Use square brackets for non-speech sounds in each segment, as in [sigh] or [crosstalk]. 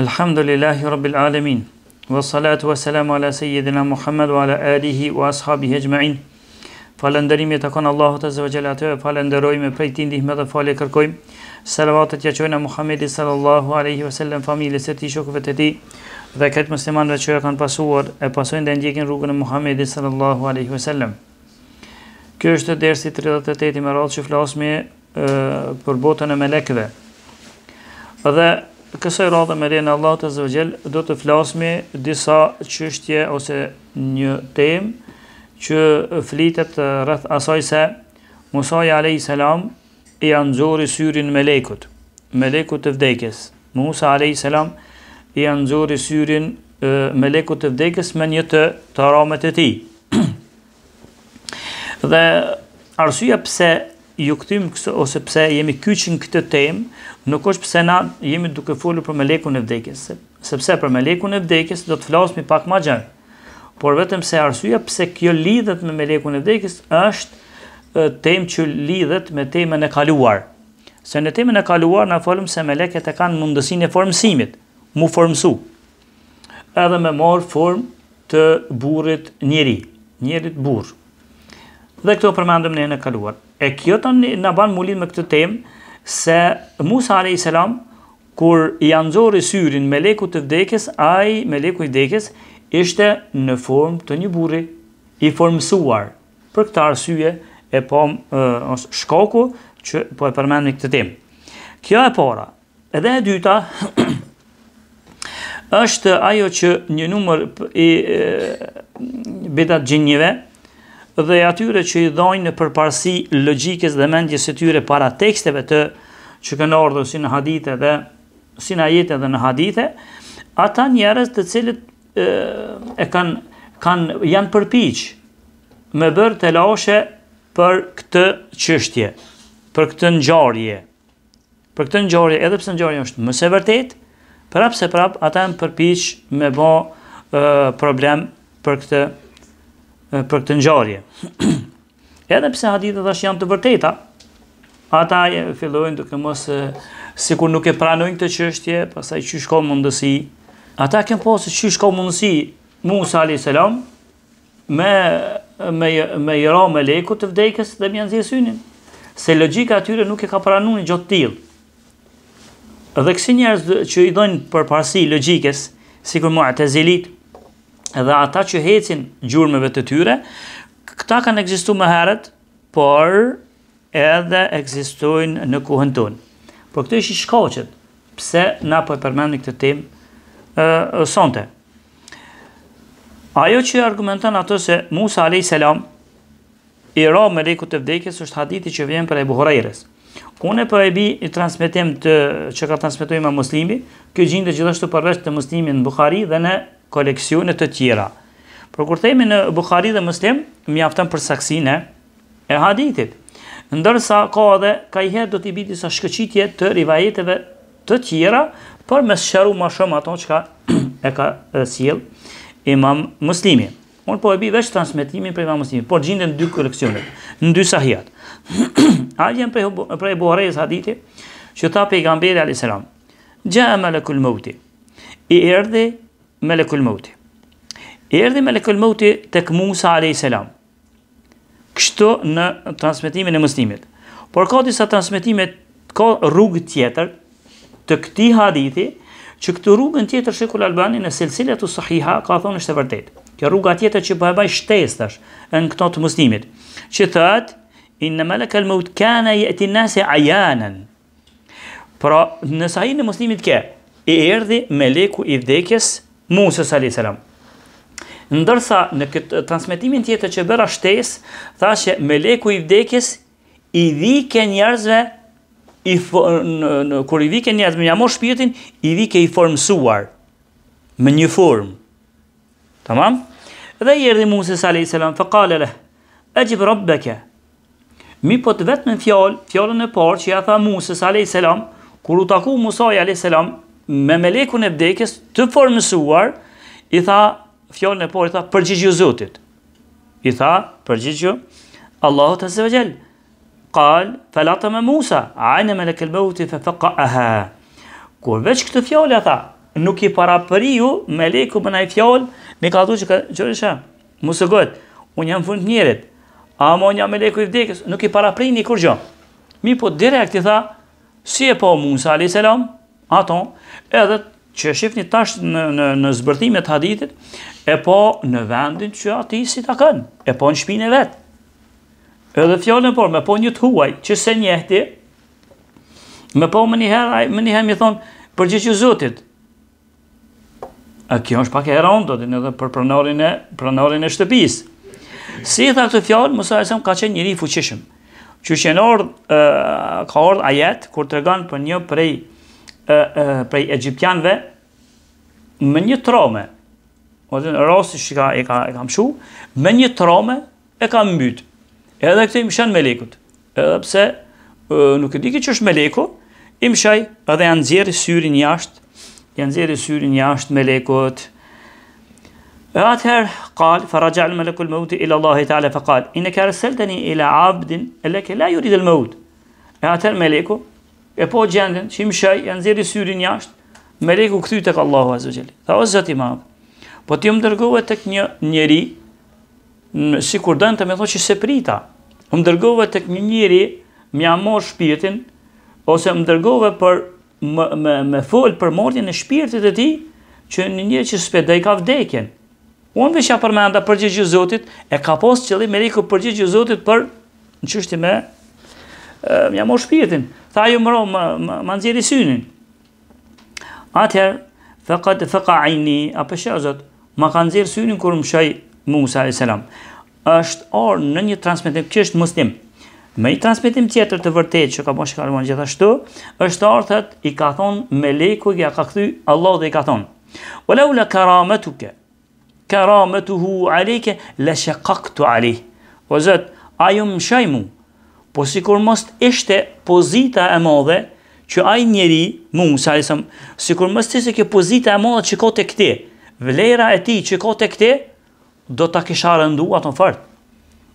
Alhamdulillahi Rabbil Alemin Vë salatu vë selamu ala sejidina Muhammed vë ala alihi vë ashabi hejmain Falëndërimi të konë Allahu të zëvë gjelë atëve Falëndërojme prej ti ndihme dhe falë e kërkojmë Salavatët jaqojnë a Muhammedi sallallahu alaihi wa sallam Familës e ti shokëve të ti Dhe këtë muslimanve që e kanë pasuar E pasojnë dhe ndjekin rrugën e Muhammedi sallallahu alaihi wa sallam Kjo është dersi 38 i më radhë që flasme Për botën e melekve Dhe Në kësaj radhe me rejnë Allah të zëvëgjel, do të flasmi disa qështje ose një tem që flitet rrëth asaj se Musaj a.s. i anëzori syrin me lekut, me lekut të vdekjes. Musa a.s. i anëzori syrin me lekut të vdekjes me një të të aramet e ti. [clears throat] Dhe arsuja pse ju këtim ose pse jemi kyqin këtë tem, nuk është pse na jemi duke folu për meleku në vdekjes, sepse për meleku në vdekjes do të flasmi pak ma gjatë. por vetëm se arsuja pse kjo lidhet me meleku në vdekjes është tem që lidhet me temën e kaluar. Se në temën e kaluar në folëm se meleket e kanë mundësinë e formësimit, mu formësu, edhe me morë formë të burit njeri, njerit burr. Dhe këto përmendëm në e në kaluar. E kjo të në banë mullin me këtë temë, se Musa a.s. kur i anëzori syrin me leku të vdekes, a i me leku i vdekes, ishte në form të një buri, i formësuar për këta arsye e po shkoku që po e përmenë në këtë temë. Kjo e para, edhe e dyta, [clears throat] është ajo që një numër i bedat gjinjive, dhe atyre që i dhojnë në përparësi logikës dhe mendjes e tyre para teksteve të që kanë ardhur si në hadithe dhe si në ajete dhe në hadithe, ata njerëz të cilët e, kanë kanë janë përpiq me bër të loshe për këtë çështje, për këtë ngjarje. Për këtë ngjarje, edhe pse ngjarja është mëse së vërtet, prapse prap ata janë përpiq me bë problem për këtë për këtë ngjarje. [clears throat] Edhe pse hadithet tash janë të vërteta, ata fillojnë duke mos sikur nuk e pranojnë këtë çështje, pastaj çu shkon mundësi. Ata kanë pasur po çu shkon mundësi Musa alayhis salam me me me jera me të vdekjes dhe me anzi synin. Se logjika atyre nuk e ka pranuar gjë të tillë. Dhe kësi njerëz që i dojnë për parësi logjikës, si kur mua të zilit, edhe ata që hecin gjurmeve të tyre, këta kanë egzistu më heret, por edhe egzistuin në kuhën tonë. Por këtë ishi shkoqet, pse na po e përmendni këtë tim e, sonte. Ajo që argumentan ato se Musa a.s. i ra me leku të vdekjes është haditi që vjen për e buhorajres. Kone për e bi i transmitim të që ka transmitojme muslimi, kjo gjindë gjithashtu përveç të muslimi në Bukhari dhe në koleksionet të tjera. Por kur themi në Bukhari dhe Muslim, mjaftën për saksine e haditit. Ndërsa ka edhe, ka i herë do t'i biti sa shkëqitje të rivajeteve të tjera, për me shëru ma shumë ato që ka [clears throat] e ka sjell imam muslimi. Unë po e bëj veç transmitimin për imam muslimi, por gjindën dy koleksionet, në dy sahijat. për [clears throat] prej buharejës haditit, që ta pejgamberi a.s. salam. e me lëkull mëvti, i erdi melekul mauti. Erdi melekul mauti tek Musa a.s. Kështu në transmitimin e mëslimit. Por ka disa transmitimet, ka rrugë tjetër të këti hadithi, që këtë rrugën tjetër shikull Albani në selsilet të sahiha ka thonë është e vërtet. Kjo rruga tjetër që bëjbaj shtes tash në këto të muslimit, që thët, inë në melek al mëut kane i eti nase ajanën. Pra në sahin në muslimit ke, i erdi meleku i vdekjes Musës a.s. Ndërsa në këtë transmitimin tjetër që bëra shtesë, tha që me leku i vdekis i dhike njerëzve, i në, në, kur i dhike njerëzve me jamon shpirtin, i dhike i formësuar me një formë. Tamam? Dhe i erdi Musës a.s. Fëkale e gjithë rabbeke, Mi po të vetë në fjallë, fjallën e parë që ja tha Musës a.s. Kër u taku Musaj a.s me melekun e vdekjes të formësuar, i tha fjallën e por, i tha përgjigju zotit. I tha përgjigju Allahu të zëvëgjel. Kal, felatë me Musa, ajne me lekel bëhuti fe aha. Kur veç këtë fjallë, i tha, nuk i para përiju, meleku me naj fjallë, mi ka du që ka gjërësha, musë gëtë, unë jam fund njerit, ama unë jam meleku i vdekjes, nuk i para përiju një kur gjo. Mi po direkt i tha, si e po Musa, ato, edhe që shifni tash në në në e hadithit, e po në vendin që aty si ta kanë, e po në shpinën e vet. Edhe fjalën por me po një huaj, që se njehti, me po më një herë, më një herë më thon për gjë që Zotit. A kjo është pak e heron do të ndodhë për pronarin e pronarin e shtëpisë. Si tha këtë fjalë, mos e them ka qenë njëri fuqishëm. që Qëshenor ka ardhur ajet kur të tregon për një prej e, e, prej egjiptianve me një trome. O dhe rosti që ka, e, ka, e kam shu, me një trome e kam mbyt. Edhe këtë i mshan me lekut. Edhe pse e, nuk e diki që është me leku, i mshaj edhe janë zjeri syrin jashtë, janë zjeri syrin jashtë me lekut. E atëherë, kalë, fa rajja al melekul me uti ila Allahi ta'ala, fa kalë, i në kërë selteni ila abdin, e leke la juri dhe lë E atëherë me e po gjendën, që i mëshaj, e nëzirë i syrin jashtë, me reku këty të këllahu a zëgjeli. Tha, o zëti madhë, po të më dërgove të kënjë njeri, në, si kur dënë të me thonë që se prita, më dërgove të kënjë njeri, më morë shpirtin, ose më dërgove për, më, më, më folë për mordin e shpirtit e ti, që një njeri që spet, dhe i ka vdekjen. Unë vishë përmenda përgjegjë zotit, e ka posë qëllim, me reku përgjë për, në qështi me, më ehm, jamo shpirtin. Tha ju mëro më më nxjerr i synin. Ather faqad faqa ayni apo shezot ma ka synin kur më shai Musa e salam. është or në një transmetim kështë është muslim. Me i transmetim tjetër të vërtet që ka bëshë kalman gjithashtu, është orthat i ka thon me leku ja ka kthy Allah dhe i ka thon. Wala le karamatuka karamatuhu alayka la shaqaqtu alayh. Ozat ayum shaymu po si kur mos ishte pozita e modhe, që ajë njeri, mu, sa isëm, si kur mos të ke kjo pozita e modhe që kote këti, vlera e ti që kote këti, do të kisha rëndu atë në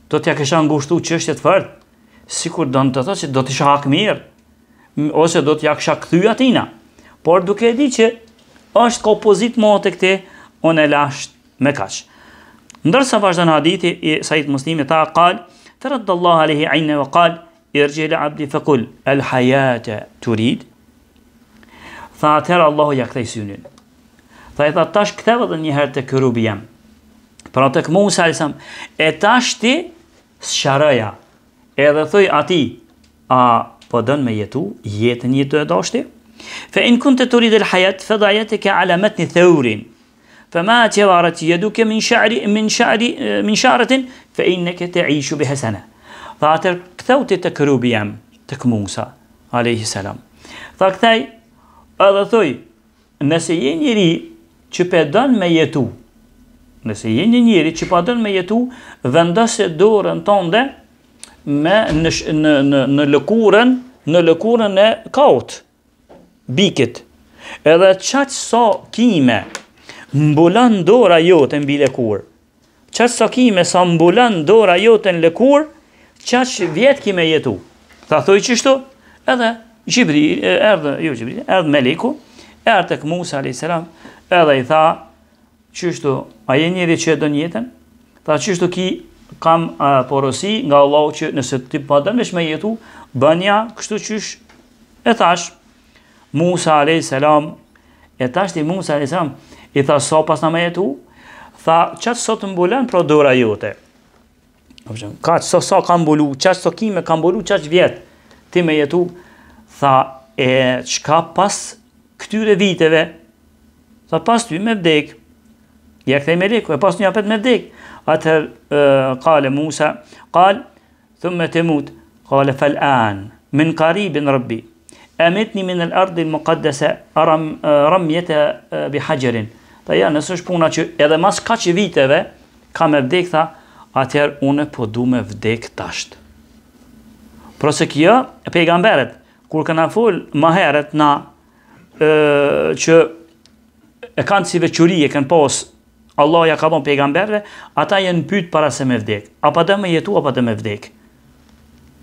do të ja kisha ngushtu që është të fërtë, si kur do në të thotë që do të isha mirë, ose do të ja kisha këthy atina, por duke e di që është ko pozit modhe të këti, o në lashtë me kashë. Ndërsa vazhdo në i sajtë muslimi ta kalë, të rëtë dëllohë alihi ajnë e vëkal, i rëgjë lë abdi fëkull, el hajate të rritë, tha atëherë Allahu ja këtë i Tha e tha tash këtë vë dhe njëherë të kërubi jam. Pra të këmu në salisam, e tash ti së sharaja, edhe thoi ati, a pëdën po me jetu, jetën jetu e dhe dhe dhe dhe dhe dhe dhe dhe dhe dhe dhe dhe fa ma tjevarat jeduke min shari min shari min shari min shari fa inneke te ishu bi hesana fa atër këthau të të kërubi jam të këmungësa aleyhi salam fa këthaj edhe thuj nëse je njëri që pe me jetu nëse je një njëri që pa me jetu dhe dorën tënde me në, lëkurën në lëkurën e kaut bikit edhe qaqë so kime mbulan dora jote mbi lëkur. Qas sa ki me sa mbulan dora jote në lëkur, qas vjetë ki me jetu. Tha thoi qështu, edhe Gjibri, erdhe, jo Gjibri, erdhe Meliku, erdhe kë Musa a.s. edhe i tha, qështu, a je njëri që e do njëtën? Tha qështu ki kam a, porosi nga Allahu që nëse ti pa po dëmesh me jetu, bënja kështu qysh e thash, Musa a.s. e thashti Musa a.s i tha sa so, pas na me jetu tha ça sot mbulen pro dora jote po sa so, sa so, ka mbulu ça sot kime ka mbulu ça vjet ti me jetu tha e çka pas këtyre viteve tha pas ty me vdek ja kthej me rikë, e pas një apet me vdek atër kale Musa qal thumma tamut qal fa alan min qarib rabbi amitni min al-ard al-muqaddasa aram ramyata bi haqerin, Ta ja, nësë është puna që edhe mas ka që viteve, ka me vdek, tha, atëherë une po du me vdek tashtë. Pro se kjo, e pejgamberet, kur këna full ma heret na, që e kanë si veqëri, e kanë posë, Allah ja ka dhonë pejgamberve, ata jenë pytë para se me vdek. A pa dhe me jetu, a pa dhe me vdek.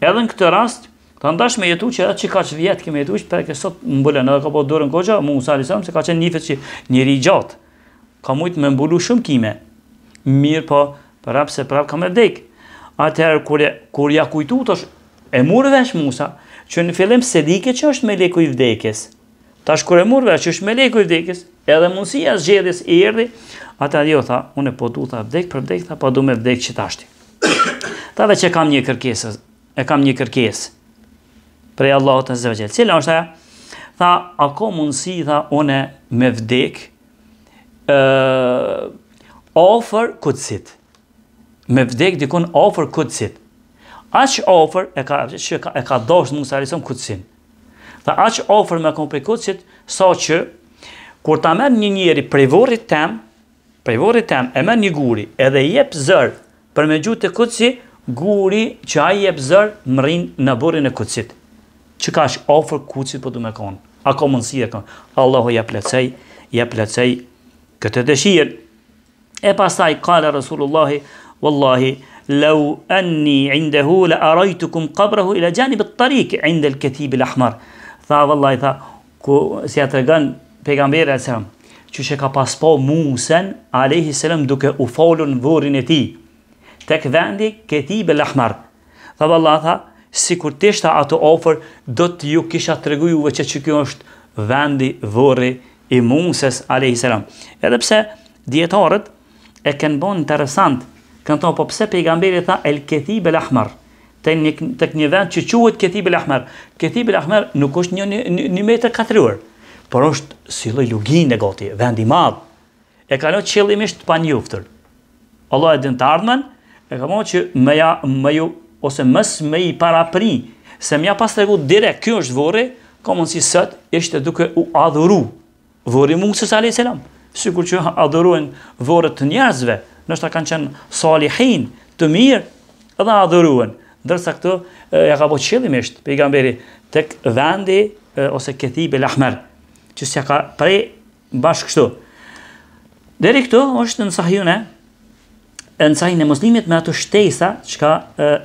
Edhe në këtë rast, të ndash me jetu që edhe që ka që vjetë ke jetu, që për e kësot mbëllën, edhe ka po dërën kogja, mu në se ka qenë një fëtë që njëri gjatë ka mujtë me mbulu shumë kime, mirë po, prapë se prapë ka me vdekë. Atëherë, kur, kur ja kujtu, të është e murë vesh Musa, që në fillim se dike që është me leku i vdekës, tash është kur e murë vesh që është me leku i vdekës, edhe mundësia së i erdi, atë adjo, tha, unë e po du, tha, vdekë për vdekë, tha, po du me vdekë që të ashti. [coughs] Ta dhe që kam një kërkesë, e kam një kërkesë, prej Allah të zëvëgjelë, cila është e, tha, ako mundësi, tha, unë me vdekë, uh, ofër këtësit Me vdek dikun ofër këtësit Aqë ofër e ka, që ka, e ka dosh në mësë arisëm kutësin. Dhe aqë ofër me kompre kutësit, so që, kur ta merë një njëri prej vorit tem, prej vorit tem, e merë një guri, edhe jep zërë, për me gjutë të kutësi, guri që a jep zërë, më rinë në burin e këtësit Që ka është ofër këtësit për po du me konë. A ka mundësi e konë. Allahu ja plecej, ja plecej, këtë dëshirë. E pasaj, kala Rasulullahi, Wallahi, lau anni indahu la arajtukum kabrahu ila gjanib të tarike, indë lë këtib i lahmar. Tha, Wallahi, tha, ku, si atë rëgën, pegamberi e që që ka paspo Musen, a.s. duke u folun vërin e ti, të këvendi këtib i lahmar. Tha, Wallahi, tha, si kur tishtë ato ofër, do të ju kisha të rëgujuve që që kjo është vendi vërë e ti i Musës alayhis salam. Edhe pse dietarët e kanë bën interesant, kënë thonë po pse pejgamberi tha el kethib el ahmar? Teknik të një vend që quhet kethib el ahmar. Kethib el ahmar nuk është një një metër katror, por është si lloj lugin e goti, vend i madh. E kanë në qëllimisht pa uftër, Allah e din të ardhmen, e ka mojë që me ja, me ju, ose mës me i para pri, se me ja pas të regu kjo është vore, ka si ishte duke u adhuru, vori Musa alayhis salam, sikur që adhurojnë vorët të njerëzve, nështë ta kanë qenë salihin të mirë edhe adhuruen, ndërsa këto e, ja ka po qëllimisht, gamberi tek vendi e, ose këthi be lahmer, që si ja ka prej bashkë kështu. Deri këto është në e në e muslimit me ato shtesa që ka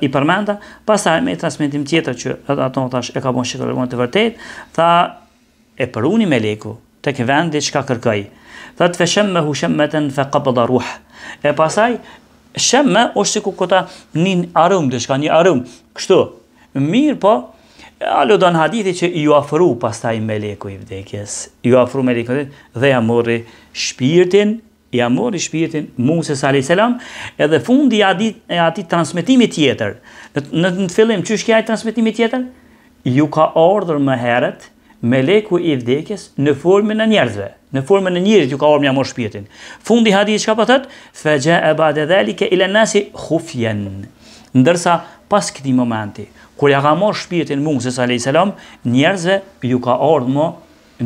i përmenda, pasaj me i transmitim tjetër që edhe ato tash e ka po qëllimisht të vërtet, tha e përuni me leku, të vendi që ka kërkoj dhe të fë hu shemme të në fë e pasaj shemme është ku këta një arum dhe shka një arum kështu mirë po alo do në hadithi që ju afru pasaj meleku i vdekjes ju afru meleku i vdekjes dhe ja mori shpirtin ja mori shpirtin Muses a.s. edhe fundi i di e ati transmitimi tjetër në të fillim që shkja i transmitimi tjetër ju ka ordër më herët meleku i vdekjes në formën e njerëzve, në formën e njerëzit ju ka orë mja shpirtin. Fundi hadith që ka pëtët, po fegja e ba dhe dhalike ila nasi khufyan. Ndërsa pas këti momenti, kur ja ka morë shpirtin mungë, se s.a.s. njerëzve ju ka orë më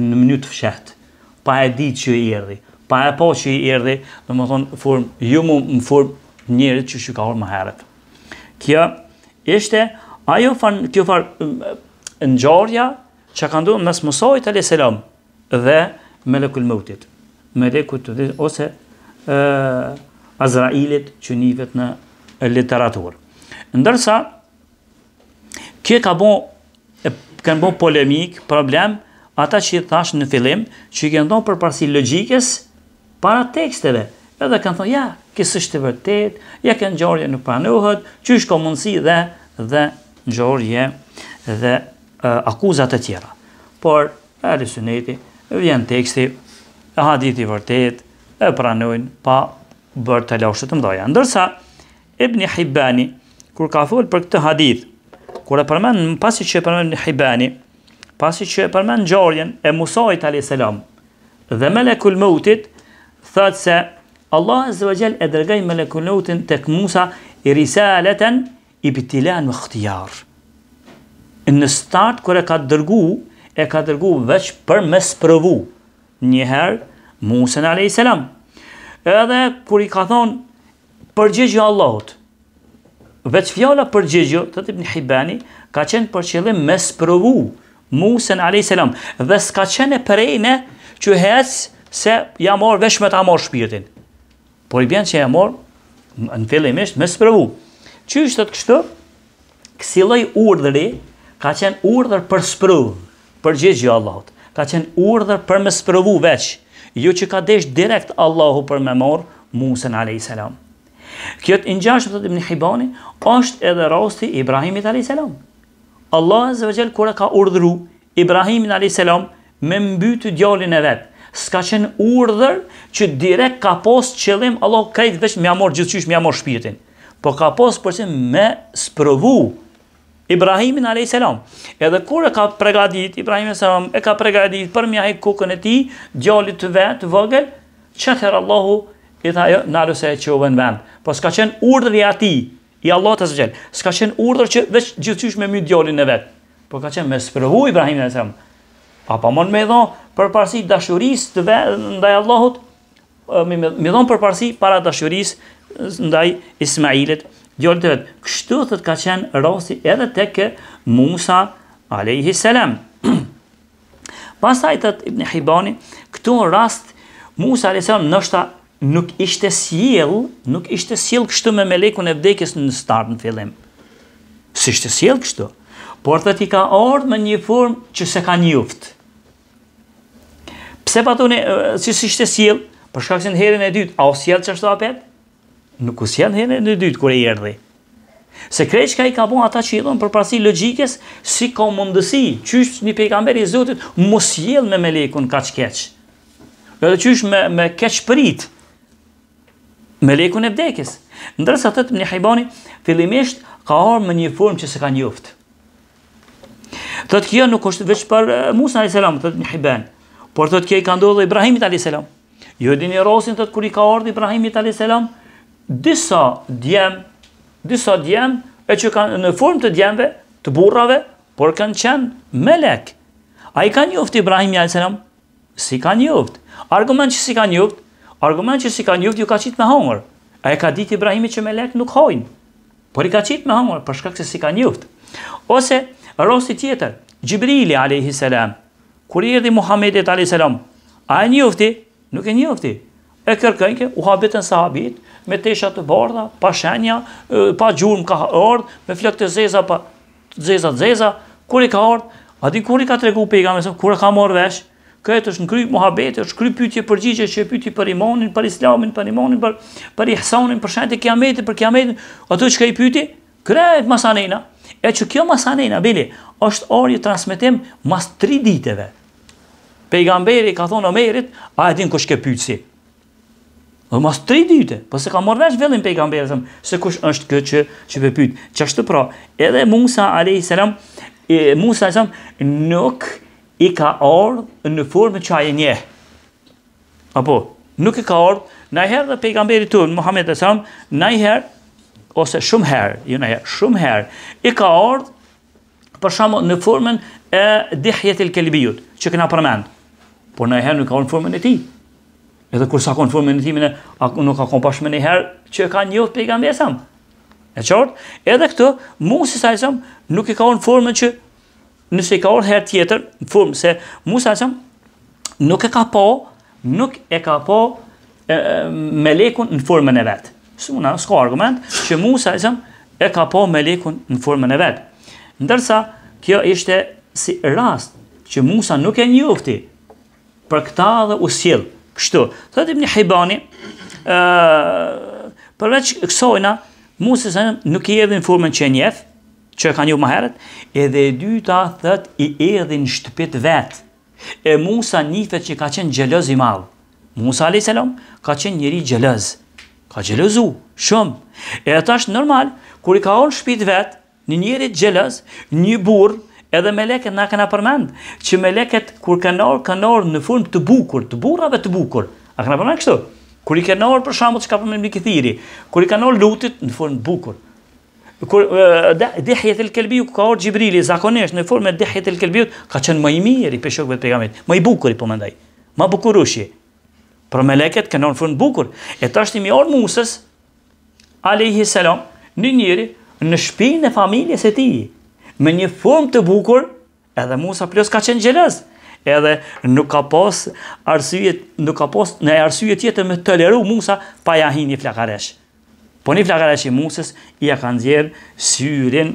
në mënyrë të fshehtë. pa e ditë që i erdi, pa e po që i erdi, dhe më thonë, ju në formë jo njerët që shu ka orë më herët. Kjo, ishte, ajo farë, kjo far në që ka ndonë mes Musajt a.s. dhe Melekul Mautit, Melekut dhe, ose e, Azrailit që njivet në literaturë. Ndërsa, kje ka bo, e, bo polemik, problem, ata që i thash në fillim, që i këndon për parësi logikës, para teksteve, edhe kanë thonë, ja, kësë është të vërtet, ja kënë gjorje në panuhët, që është ka mundësi dhe, dhe gjorje dhe akuzat e tjera. Por, e lësuneti, vjen teksti, e hadithi vërtet, e pranojnë pa bërë të laushtë të mdoja. Ndërsa, Ibni Hibani, kur ka folë për këtë hadith, kur e përmen, pasi që e përmen Ibni Hibani, pasi që e përmen gjorjen e Musajt a.s. dhe Melekul Mautit, thëtë se Allah e e dërgaj Melekul Mautin të këmusa i risaleten i bitilan më khtijarë në start kur e ka dërgu, e ka dërgu veç për me sprovu. Një herë Musa Edhe kur i ka thon përgjigjë Allahut. Veç fjala përgjigjë, thot Ibn Hibani, ka qenë për qëllim me sprovu Musa a.s. Dhe s'ka qenë për ai ne që hecë se ja mor veç me ta mor shpirtin. Por i bën që ja mor në fillimisht me sprovu. Çështat këto, kësilloj urdhri ka qenë urdhër për spru, për gjithë Allahut. Ka qenë urdhër për me sprovu veç, Jo që ka desh direkt Allahu për me morë, Musën a.s. Kjo të ingjash, të ibn Hibani, është edhe rosti Ibrahimit a.s. Allah zë vëgjel kura ka urdhëru Ibrahimin a.s. me mbytë djallin e vetë, s'ka qenë urdhër që direkt ka posë qëllim Allah krejtë veç me amorë gjithë qysh me shpirtin, po ka posë përse me sprovu Ibrahimin a.s. Edhe kur e ka pregadit, Ibrahimin a.s. e ka pregadit për mja i kukën e ti, gjallit të vetë, të vogël, qëtër Allahu i tha jo, nërës e që u vënë vend. Po s'ka qenë urdhër i ati, i Allah të zëgjel, s'ka qenë urdhër që veç gjithësysh me mjë gjallin e vetë. Po ka qenë me sëpërvu Ibrahimin a.s. A pa mon me i për parësi dashuris të vetë ndaj Allahut, me i dhonë për parësi para dashuris ndaj Ismailit djallë të vetë. Kështu të të ka qenë rosi edhe të ke Musa a.s. Pasaj të të ibn Hibani, këtu në rast, Musa a.s. nështë nuk ishte s'jil, nuk ishte s'jil kështu me melekun e në vdekis në start në fillim. Si ishte s'jil kështu, por të ti ka ordë me një form që se ka një Pse pa të si së ishte s'jil, përshka kësën herën e dytë, a o s'jil që ashtu apetë? nuk u sjen në dytë kur i erdhi. Se kreç ka i ka bën ata që i për përparësi logjikës, si ka mundësi qysh një pejgamber i Zotit mos jell me melekun kaç keç. Edhe qysh me me keç prit. Melekun e vdekjes. Ndërsa atë një Hajbani fillimisht ka ardhur me një formë që s'e kanë njoft. Do të kjo nuk është veç për eh, Musa alayhis salam, do të në Por do të kjo i ka ndodhur Ibrahimit alayhis salam. Jo dini rosin të kur i ka ardhur Ibrahimit alayhis disa djem, disa djem, e që kanë në formë të djemve, të burrave, por kanë qenë melek. A i kanë njoft Ibrahim A.S. Si kanë njoft? Argument që si kanë njoft, argument që si kanë njoft ju ka qitë me hongër. A i ka ditë Ibrahimi që melek nuk hojnë, por i ka qitë me hongër, për shkak se si kanë njoft. Ose, rosti tjetër, Gjibrili A.S. Kur i rdi Muhammedet A.S. A i njofti, nuk e njofti. E kërkënke, u habitën sahabitë, me tesha të bardha, pa shenja, pa gjurëm ka ardhë, me flëk të zeza, pa zeza të zeza, kur i ka ardhë, a kur i ka tregu pejga me sëmë, kur e ka morë vesh, këtë është në krypë muhabete, është krypë pytje përgjigje që e pytje për imonin, për islamin, për imonin, për ihsanin, për shenjët e kiametin, për kiametin, ato që ka i pytje, krejt masanena, e që kjo masanena, bili, është orje transmitim mas tri diteve. Pejgamberi ka thonë omerit, a e din kështë ke pytësi, Dhe mas tri dyte, po se ka marrë vesh vellin pejgamberi, se kush është kë që, që pëpyt. Qashtu pra, edhe Musa a.s. Musa a.s. nuk i ka orë në formë që aje nje. Apo, nuk i ka orë, nëjherë dhe pejgamberi të Muhammed Muhammed a.s. nëjherë, ose shumë herë, jo nëjherë, shumë herë, i ka orë, për shamo në formën e dihjet e lkelibijut, që këna përmendë. Por nëjherë nuk ka orë në formën e ti. Edhe kur sa kanë fuën me e nuk ka kompas më një herë që e kanë njëu pejgamberin e sam. E edhe këtë Musa sa i nuk e ka në formën që nëse i ka orë herë tjetër në formë se Musa sa nuk e ka pa, po, nuk e ka pa po, me lekun në formën e vet. Suna ska argument që Musa sa e ka pa po me lekun në formën e vet. Ndërsa kjo ishte si rast që Musa nuk e njëfti për këta dhe usilë kështu. Thot Ibn Hibani, përveç kësojna, ksojna, Musa sa nuk i edhin formën që njeh, që kanë ju më herët, edhe e dyta thot i edhin në shtëpi të vet. E Musa nifet që ka qenë xheloz i madh. Musa alayhis salam ka qenë njëri xheloz. Ka xhelozu shumë. E është normal kur i ka onë shtëpi të vet, një njeri xheloz, një burr, edhe me leket nga këna përmend, që me leket kur kanor, kanor në formë të bukur, të burrave të bukur, a këna përmend kështu? Kur i kanor për shambut që ka përmend një këthiri, kur i kanor lutit në formë të bukur, kur dehjet el kelbiu ka orë Gjibrili, zakonisht në form e dihjet e kelbiu, ka qenë më i mirë i peshokve të pegamit, më i bukur i përmendaj, po më bukurushi, për me leket kanor në formë të bukur, e të ashtimi orë Musës, Alehi Selam, në shpinë familjes me një fëmë të bukur, edhe Musa plus ka qenë gjelës, edhe nuk ka pos arsye, nuk ka pos në arsye tjetër me të leru Musa pa ja hi një flakaresh. Po një flakaresh i Musës i a kanë djerë syrin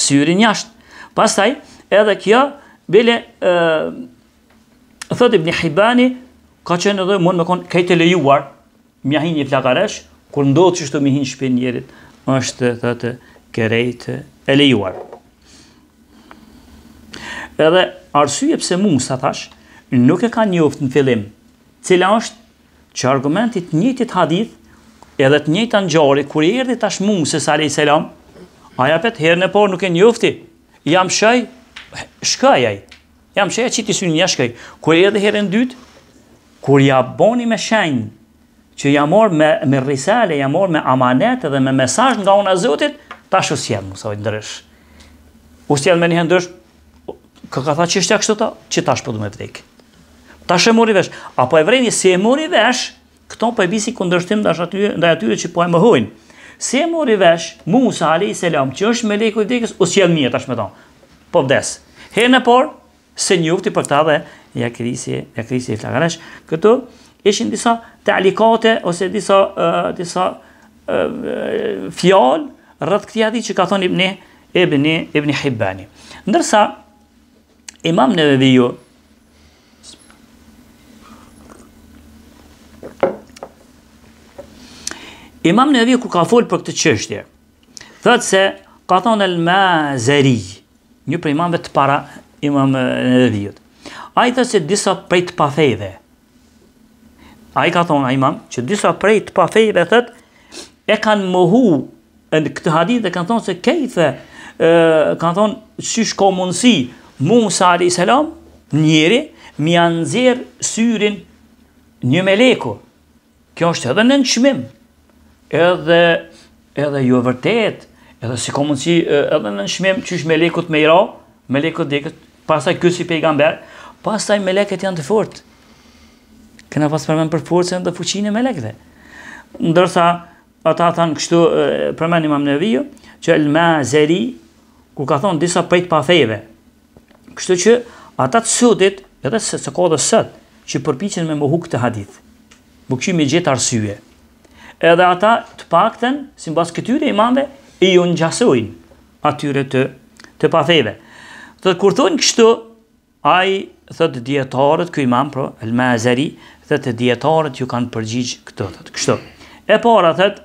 syrin jashtë. Pastaj, edhe kjo bile thët thot Ibn hibani ka qenë edhe mund me konë të lejuar mjahin një flakaresh, kur ndodhë që shtë mjahin shpin njerit, është thotë kërejtë e lejuar. Edhe arsye pse Musa thash, nuk e ka njoft në fillim, cila është që argumentit njëtit hadith edhe të njëta njëri, kërë i erdi tash Musa s.a.s. Aja petë herën e por nuk e njofti, jam shëj, shkajaj, jam shëj e që t'i synë një shkaj. Kërë i erdi herën dytë, kërë ja boni me shenjë, që jamor me, me risale, jamor me amanet edhe me mesaj nga unë a Zotit, ta shu sjell mu sa vë U sjell me një ndrysh. Kë ka tha çështja kështu ta, që tash po do me vdek. Tash e mori vesh, apo e vreni si e mori vesh, këto po e bisi kundërshtim ndaj atyre, ndaj atyre që po e mohojnë. Si e mori vesh Musa alayhis selam, që është me lekut vdekës u sjell mirë tash me ta. Po vdes. Herën e parë se njufti për këta dhe ja krisi, ja krisi i flagaresh. Këtu ishin disa talikate ose disa uh, disa fjalë rrët këtë jadi që ka thonë ibn ibn ibn Hibbani. Ndërsa Imam në ju Imam Nevevi ku ka folë për këtë qështje, thëtë se ka thonë el me zeri, një për imamve të para Imam në ju. A i thëtë se disa prej të pafejve, a i ka thonë a imam, që disa prej të pafejve thëtë, e kanë mohu në këtë hadith dhe kanë thonë se kejtë kanë thonë, sy shko mundësi mu mësari i Salam njeri, mi janë syrin një meleku. Kjo është edhe në nëshmim, edhe ju e vërtet, edhe si shko mundësi edhe në nëshmim qysh melekut me i ra, melekut dekët, pasaj kësë si pejgamber, pasaj meleket janë të fort. Këna pas përmen për fortës dhe fuqinë e melek ndërsa, ata thanë kështu përmen imam në jo, që el me zeri, ku ka thonë disa prej pa fejve. Kështu që ata të sëtit, edhe se ka kodë sot, që përpiqen me më hukë të hadith, më këshu gjithë arsye. Edhe ata të pakten, si këtyre imamve, i u gjasojnë atyre të, të pa fejve. Dhe kur thonë kështu, ai thot dietarët ky imam pro el mazari thot dietarët ju kanë përgjigj këtë thot kështu e para thot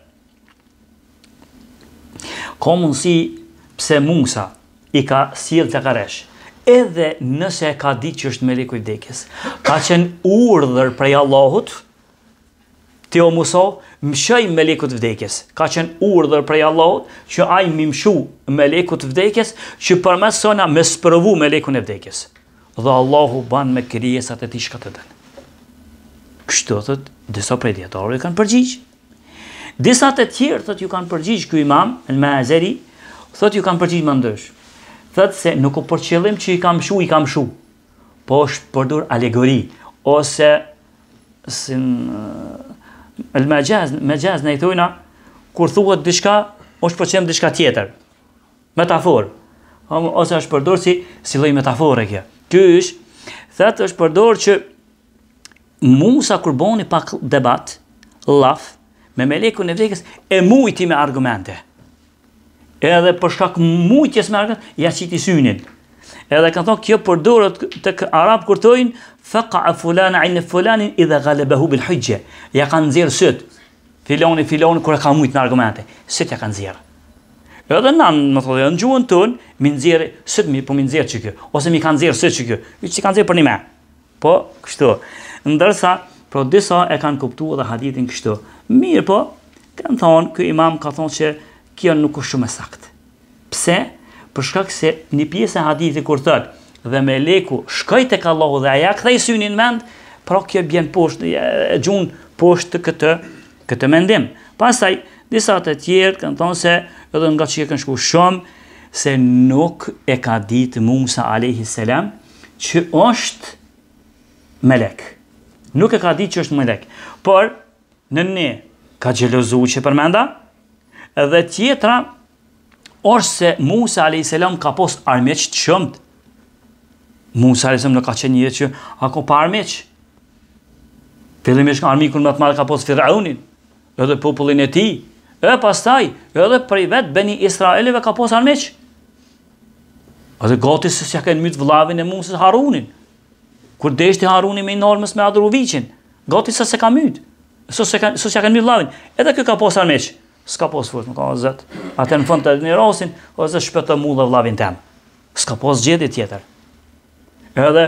ka mundësi pse mungësa i ka sjellë të edhe nëse e ka ditë që është meleku i vdekjes, ka qenë urdhër prej Allahut, ti o muso, më me liku të vdekjes, ka qenë urdhër prej Allahut, që ajë më mshu me të vdekjes, që për me sona me sëpërvu vdekjes, dhe Allahu banë me krijesat e tij shkatë të dënë. Kështë të të të të të të të Disa të tjerë, thot ju kanë përgjigj kjo imam, në me e thot ju kanë përgjigj më ndësh. Thot se nuk o përqelim që i kam shu, i kam shu. Po është përdur alegori. Ose, si në... Eh, me gjez, me gjez, ne i thujna, kur thuhet dishka, është përqelim dishka tjetër. Metafor. Ose është përdur si, si loj metafor e kje. Ky është, thot është përdur që, Musa kur boni pak debat, laf, me meleku në vdekës e mujti me argumente. Edhe për shkak mujtjes me argumente, ja qiti synin. Edhe kanë thonë, kjo përdurët të arabë kërtojnë, faqa e fulana, a në fulanin, idhe galebehu bil hëgje. Ja kanë zirë sëtë, filoni, filoni, kërë ka mujtë në argumente. Sëtë ja kanë zirë. Edhe në më thonë, në gjuhën tënë, mi në zirë sëtë, mi po mi në zirë që kjo, ose mi kanë zirë sëtë që kjo, i që ndërsa, pro disa e kanë kuptu edhe hadithin kështu, Mirë po, kanë thonë, kë imam ka thonë që kjo nuk është shumë e sakt. Pse? Përshkak se një pjesë e hadithi kur thëtë, dhe me leku shkajt e ka lohu dhe aja këthej synin mend, pra kjo bjen poshtë, e gjunë poshtë këtë, këtë mendim. Pasaj, disa të tjerë kanë thonë se edhe nga që e kanë shku shumë, se nuk e ka ditë Musa Alehi Selam që është melek. Nuk e ka ditë që është melek. Por, në ne ka gjelozu që përmenda, edhe tjetra, është se Musa a.s. ka pos armeq të shumët. Musa a.s. në ka qenë një që ako pa armeq. Filim ishka armikun më të madhe ka pos Firaunin, edhe popullin e ti, e pastaj, edhe për i vetë Beni Israelive ka pos armeq. Edhe gati se s'ja kënë mytë vlavin e Musës Harunin, kur deshti Harunin me i normës me adhuru vichin, gati se se ka mytë. Sos që ka në mirë lavin, edhe kjo ka pos armeq, s'ka pos furt, nuk ka ozët, atë në fund të një rasin, ozët shpetë të mullë dhe s'ka pos gjedi tjetër. Edhe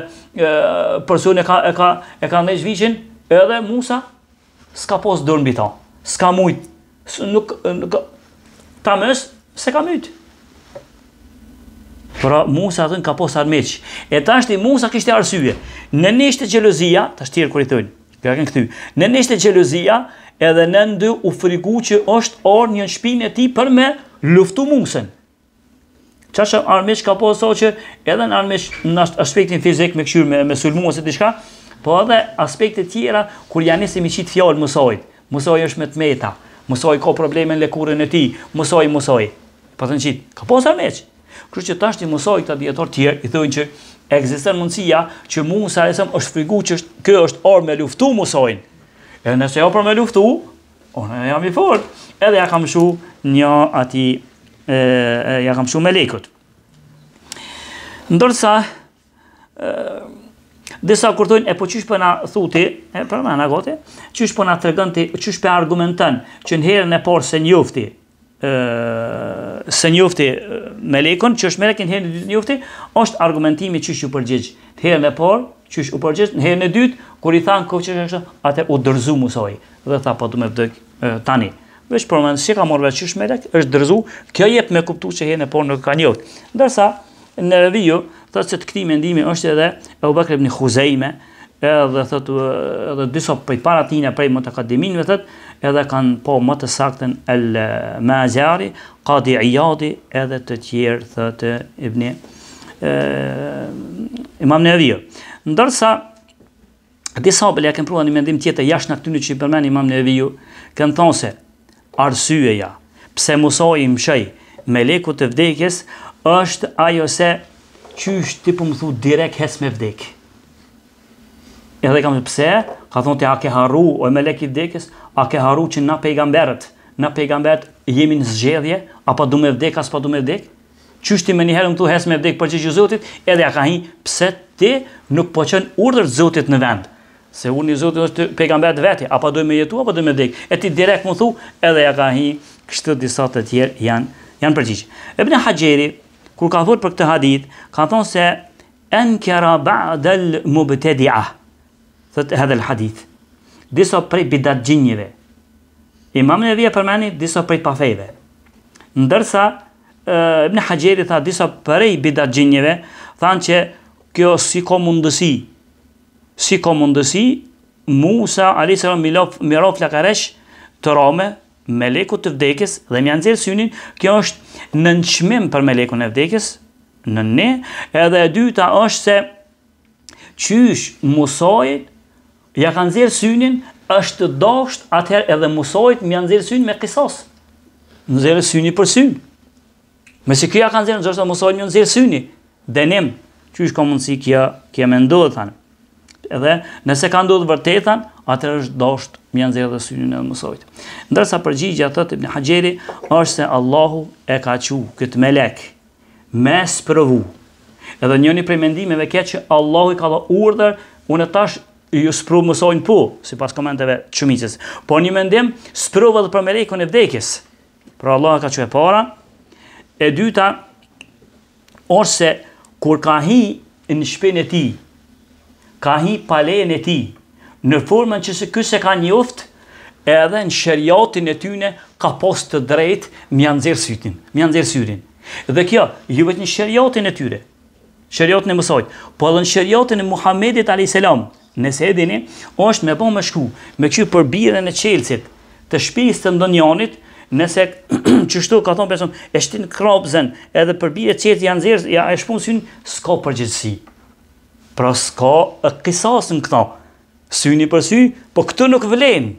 përsun e ka, e ka, e ka në gjvicin, edhe Musa, s'ka dorë dërnë bita, s'ka mujt. nuk, nuk, ta mës, se ka mujt. Pra Musa atën ka pos armeq, e ta është i Musa kishte arsye, në nishtë të gjelozia, ta shtirë kërë i thënë, Ka kanë Në nishtë e gjelozia, edhe në ndë u frigu që është orë një në shpinë e ti për me luftu mungësën. Qa që armesh ka po e so që edhe në armesh në aspektin fizik me këshur me, me sulmu ose të shka, po edhe aspektet tjera kur janë nisi mi qitë fjallë mësojt. Mësoj është me të meta, mësoj ka probleme në lekurën e ti, mësoj, mësoj. Pa po të në qitë, ka po e so armesh. Kërë që ta mësoj këta djetor tjerë, i thujnë që egzistën mundësia që mu sa e është frigu që është, kjo është orë me luftu Musoin. E nëse jo për me luftu, unë jam i fort. Edhe ja kam shu një aty e, e, ja kam shu me lekët. Ndërsa, e, disa kërtojnë, e po qysh për po na thuti, e për na goti, qysh për po na tregon ti, qysh për argumentën, që në herën e parë se një ufti, se njofti me lekon, që është në herën e dytë njofti, është argumentimi që u përgjegjë. Të herën e parë, që është u përgjegjë, në herën e dytë, kur i thanë kohë që është, atër u dërzu musoj, dhe tha po du me vdëk tani. Vesh për mëndë, si ka morve që është melek, është dërzu, kjo jep me kuptu që herën e parë nuk ka njofti. Ndërsa, në revijo, thëtë mendimi është edhe e një edhe thot, edhe disa prej para prej më të thot, edhe kanë po më të saktën el mazari, Qadi ijadi edhe të tjerë thot ibn imam në Ndërsa, disa obële ja kënë prua një mendim tjetë jashtë në këtynë që i përmen imam në evijo, kënë thonë se arsyeja, pse musoj i me leku të vdekjes, është ajo se qysh të pëmë po thu direk hes me vdekjë. Edhe kam pse, ka thonë të a ke harru, o e me lek i a ke harru që na pejgamberët, na pejgamberët jemi në zgjedhje, a pa du me vdek, a s'pa du me vdek, qështi me njëherë më të hes me vdek për qështë zotit, edhe a ka hi pse ti nuk po qenë urdër zotit në vend, se urdër zotit është pejgamberët veti, a pa po du me jetu, a pa po du me vdek, e ti direkt më thu, edhe a ka hi kështët disat të tjerë janë, janë për E bëne haqjeri, kur ka thurë për këtë hadith, ka thonë se, en kjera ba dhe thot edhe lë hadith. Disa prej bidat gjinjive. Imam në vje përmeni, diso prej pafejve. Ndërsa, e, Ibn Hajjeri tha, diso prej bidat gjinjive, thanë që kjo si ko mundësi, si ko mundësi, Musa, a.s. Mirof Lakaresh, të Rome, meleku të vdekis dhe mjanë zirë synin, kjo është nënqmim për meleku në vdekis, në ne, edhe e dyta është se qysh musojit ja kanë zirë synin, është dosht, atëherë edhe musojt, më janë zirë synin me kisos. Në zirë synin për synin. Me si kja kanë zirë, në zërështë dhe musojt, më janë zirë synin. Denim, që është ka mundësi kja, kja me ndodhë, thanë. Edhe nëse ka ndodhë vërtetan, atëherë është dosht, më janë zirë synin edhe musojt. Ndërsa përgjigja të të të haqjeri, është se Allahu e ka që këtë melek, mes sprovu. Edhe njëri prej mendimeve ke që Allahu i ka dhe urdhër, unë tash ju spru mësojnë po, si pas komenteve qëmicis, po një mendim, spru vë dhe për me rejkon e vdekis, pra Allah ka që e para, e dyta, orse, kur ka hi në shpin e ti, ka hi palen e ti, në formën që se këse ka një edhe në shëriatin e tyne, ka post të drejt, më janë zirë sytin, më janë zirë syrin, dhe kjo, ju vëtë në shëriatin e tyre, Shëriotin e mësojt, po edhe në shëriotin e Muhammedit a.s. Nëse e dini, është me po më shku, me kjo përbire në qelësit, të shpisë të ndonjonit, nëse [clears throat] qështu ka thonë person, e shtinë krabëzën edhe përbire qelësit janë zërës, ja e shpunë synë, s'ka përgjithësi. Pra s'ka e kisasë në këta, syni për sy, po këtu nuk vëlenë.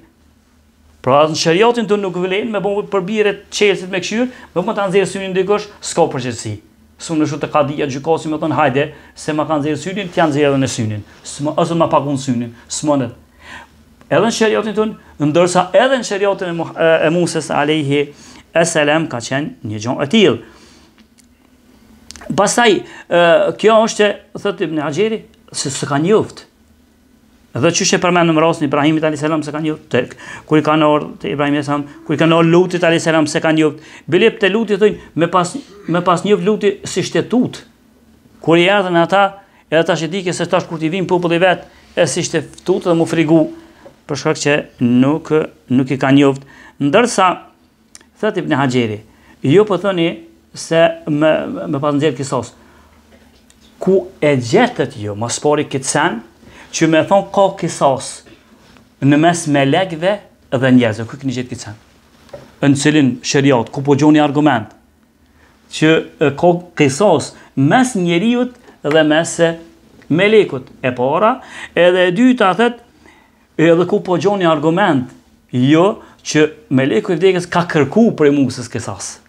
Pra atë në shëriotin të nuk vëlenë, me po përbire qelësit me këshyur, me bëmë të anë zërës synin dhe s'ka përgjithësi së më nëshut të kadija gjykosi me thon hajde, se më kanë zirë synin, të janë zirë edhe në synin, më, ësën më pakun synin, së më nët. Edhe në shëriotin të ndërsa edhe në shëriotin e, e Musës Alehi salam ka qenë një gjonë e tilë. Pasaj, kjo është, thëtë Ibn Agjeri, se së ka njëftë, Dhe që që përmenë në më Ibrahimit a.s. se kanë njëftë, tërkë, kur i kanë orë të Ibrahimit a.s. kur i kanë orë lutit a.s. se kanë njëftë, bilip të lutit të dojnë me pas, me pas lutit si shtetut, kur i ardhen ata, edhe ta shetike se tash kur t'i vim populli vetë, e si shtetut dhe mu frigu, për shkak që nuk, nuk i kanë jukë Ndërsa, thëtip në haqeri, ju jo, për po thëni se me, me pas në gjerë ku e gjetët ju, jo, mos pori këtë që me thonë ka kisas në mes me legve dhe njezë, Kërë këni gjithë këtë Në cilin shëriat, ku po gjoni argument, që ka kisas mes njeriut dhe mes me lekut e para, edhe e dyta atët, edhe ku po gjoni argument, jo, që me leku i vdekës ka kërku për i mungësës kisasë.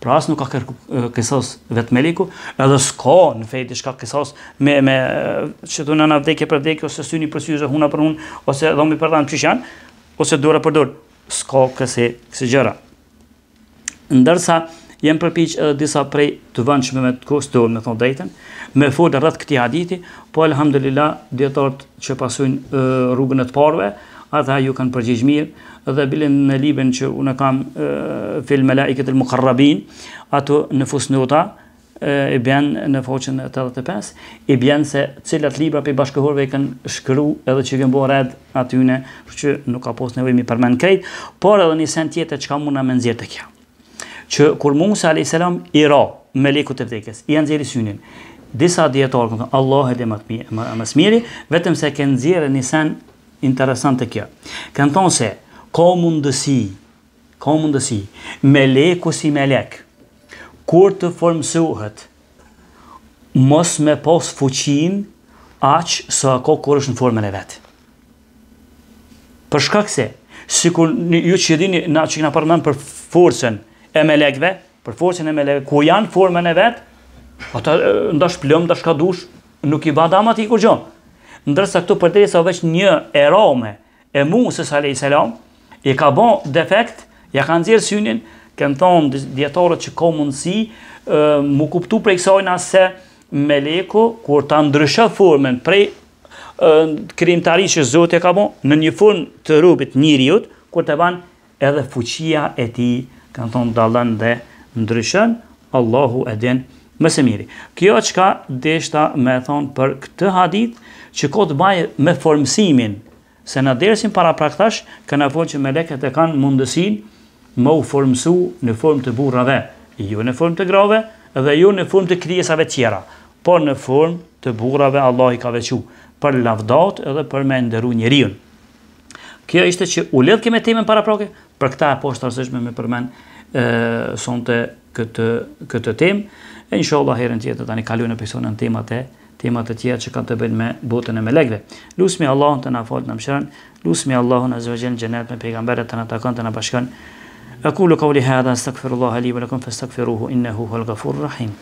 Pra as nuk ka kërku kësos vetë me liku, edhe s'ka në fejti shka kësos me, me që të në në vdekje për vdekje, ose syni për syzë, huna për unë, ose dhomi për tanë qëshan, ose dure për dure, s'ka këse kësi gjëra. Ndërsa, jem përpich edhe disa prej të vëndshme me të kësë të me thonë drejten, me fodë rrët këti haditi, po alhamdulillah, djetartë që pasujnë rrugën e të parve, atëha ju kanë përgjigjë mirë, dhe bilin në libën që unë kam fil me laiket e mëkarrabin, ato në fusnota, i bjen në foqen 85, i bjen se cilat libra për bashkëhorve i kënë shkru edhe që i kënë bo red atyune, për që nuk ka posë nevojmi për men krejt, por edhe një sen tjetër që ka muna me nëzirë të kja. Që kur Musa a.s. i ra me leku të vdekes, i nëzirë i synin, disa djetarë këmë, Allah dhe më smiri, vetëm se kënë nëzirë një sen interesant të kja. se, ka mundësi, ka mundësi, me leku si me lek, kur të formësuhet, mos me pos fuqin, aq së ako kur është në formën e vetë. Për shkak se, si kur një, ju që dini, na që këna përmën për forësën e me lekve, për forësën e me lekve, ku janë formën e vetë, ata ndash plëm, ndash ka dush, nuk i bada damat ti kur gjonë. Ndërsa këtu përderi sa veç një erome, e mu, së salej selam, i ka bo defekt, ja ka nëzirë synin, kënë thonë djetarët që ka mundësi, mu kuptu prej kësojna se me leku, kur ta ndryshë formën prej krimtari që zote ka bo, në një form të rubit njëriut, kur të ban edhe fuqia e ti, kënë thonë dalën dhe ndryshën, Allahu më mëse miri. Kjo që ka deshta me thonë për këtë hadith, që ko të baje me formësimin, se në dersin para praktash, këna po që me leket e kanë mundësin më u formësu në formë të burrave, ju jo në formë të grave, dhe ju jo në formë të kryesave tjera, por në formë të burrave Allah i ka vequ, për lavdat edhe për me nderu njerion. Kjo ishte që u ledhë keme temen para prake, për këta e poshtë arsëshme me përmen sonte këtë, këtë tem, e në shohë dhe herën tjetë të tani kalu në pisonë temat e temat të tjera që kanë të bëjnë me botën e melekve. Lusmi Allahun të na falë në mëshërën, lusmi Allahun azze vajgjën gjenet me pejgamberet të në takën të në bashkën. Aku lukau li hadha, stakfirullah halibu lakum, fa stakfiruhu, innehu hu rahim.